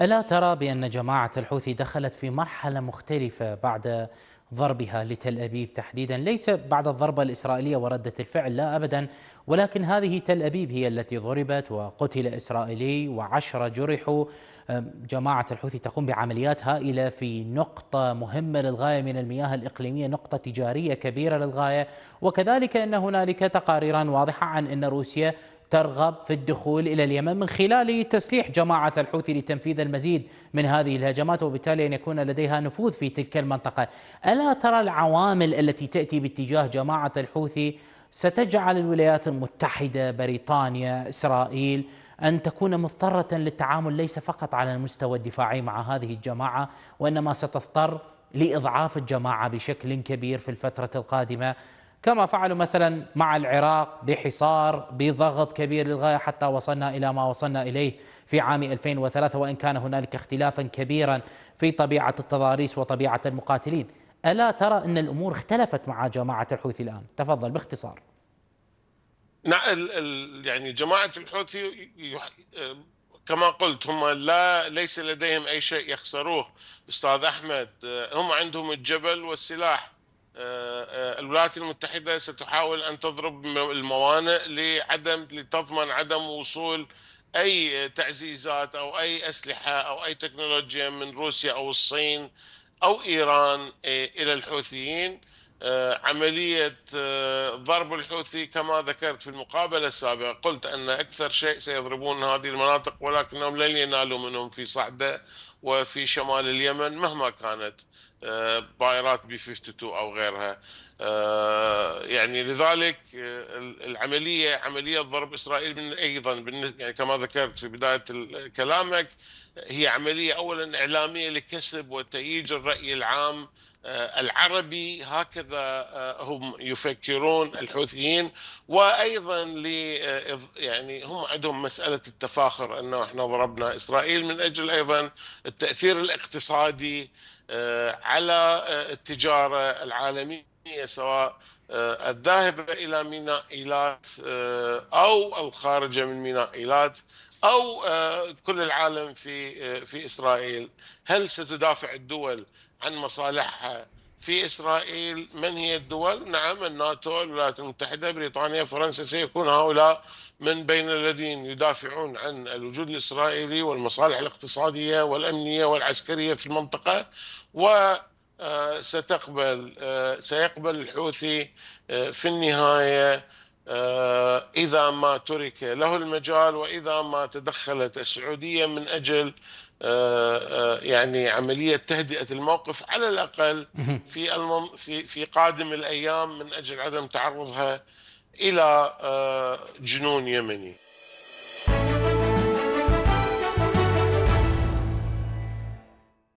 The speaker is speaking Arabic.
ألا ترى بأن جماعة الحوثي دخلت في مرحلة مختلفة بعد ضربها لتل أبيب تحديدا ليس بعد الضربة الإسرائيلية وردة الفعل لا أبدا ولكن هذه تل أبيب هي التي ضربت وقتل إسرائيلي وعشرة جرحوا جماعة الحوثي تقوم بعمليات هائلة في نقطة مهمة للغاية من المياه الإقليمية نقطة تجارية كبيرة للغاية وكذلك أن هنالك تقاريرا واضحة عن أن روسيا ترغب في الدخول إلى اليمن من خلال تسليح جماعة الحوثي لتنفيذ المزيد من هذه الهجمات وبالتالي أن يكون لديها نفوذ في تلك المنطقة ألا ترى العوامل التي تأتي باتجاه جماعة الحوثي ستجعل الولايات المتحدة بريطانيا إسرائيل أن تكون مضطرة للتعامل ليس فقط على المستوى الدفاعي مع هذه الجماعة وإنما ستضطر لإضعاف الجماعة بشكل كبير في الفترة القادمة كما فعلوا مثلا مع العراق بحصار بضغط كبير للغاية حتى وصلنا إلى ما وصلنا إليه في عام 2003 وإن كان هنالك اختلافا كبيرا في طبيعة التضاريس وطبيعة المقاتلين ألا ترى أن الأمور اختلفت مع جماعة الحوثي الآن تفضل باختصار نعم، يعني جماعة الحوثي كما قلت هم لا ليس لديهم أي شيء يخسروه أستاذ أحمد هم عندهم الجبل والسلاح الولايات المتحدة ستحاول أن تضرب الموانئ لعدم لتضمن عدم وصول أي تعزيزات أو أي أسلحة أو أي تكنولوجيا من روسيا أو الصين أو إيران إيه، إلى الحوثيين آه، عملية آه، ضرب الحوثي كما ذكرت في المقابلة السابقة قلت أن أكثر شيء سيضربون هذه المناطق ولكنهم لن ينالوا منهم في صعدة وفي شمال اليمن مهما كانت آه، بايرات بي 52 او غيرها آه، يعني لذلك آه، العمليه عمليه ضرب اسرائيل من ايضا يعني كما ذكرت في بدايه كلامك هي عمليه اولا اعلاميه لكسب وتهييج الراي العام العربي هكذا هم يفكرون الحوثيين وايضا ل يعني هم عندهم مساله التفاخر انه احنا ضربنا اسرائيل من اجل ايضا التأثير الاقتصادي آه، على آه، التجارة العالمية سواء آه، الذاهبة إلى ميناء إيلات أو الخارجة من ميناء إيلات أو كل العالم في في إسرائيل هل ستدافع الدول عن مصالحها في إسرائيل من هي الدول؟ نعم الناتو الولايات المتحدة بريطانيا فرنسا سيكون هؤلاء من بين الذين يدافعون عن الوجود الإسرائيلي والمصالح الاقتصادية والأمنية والعسكرية في المنطقة وستقبل آه، آه، سيقبل الحوثي آه، في النهاية إذا ما ترك له المجال وإذا ما تدخلت السعودية من أجل يعني عملية تهدئة الموقف على الأقل في في في قادم الأيام من أجل عدم تعرضها الى آه، جنون يمني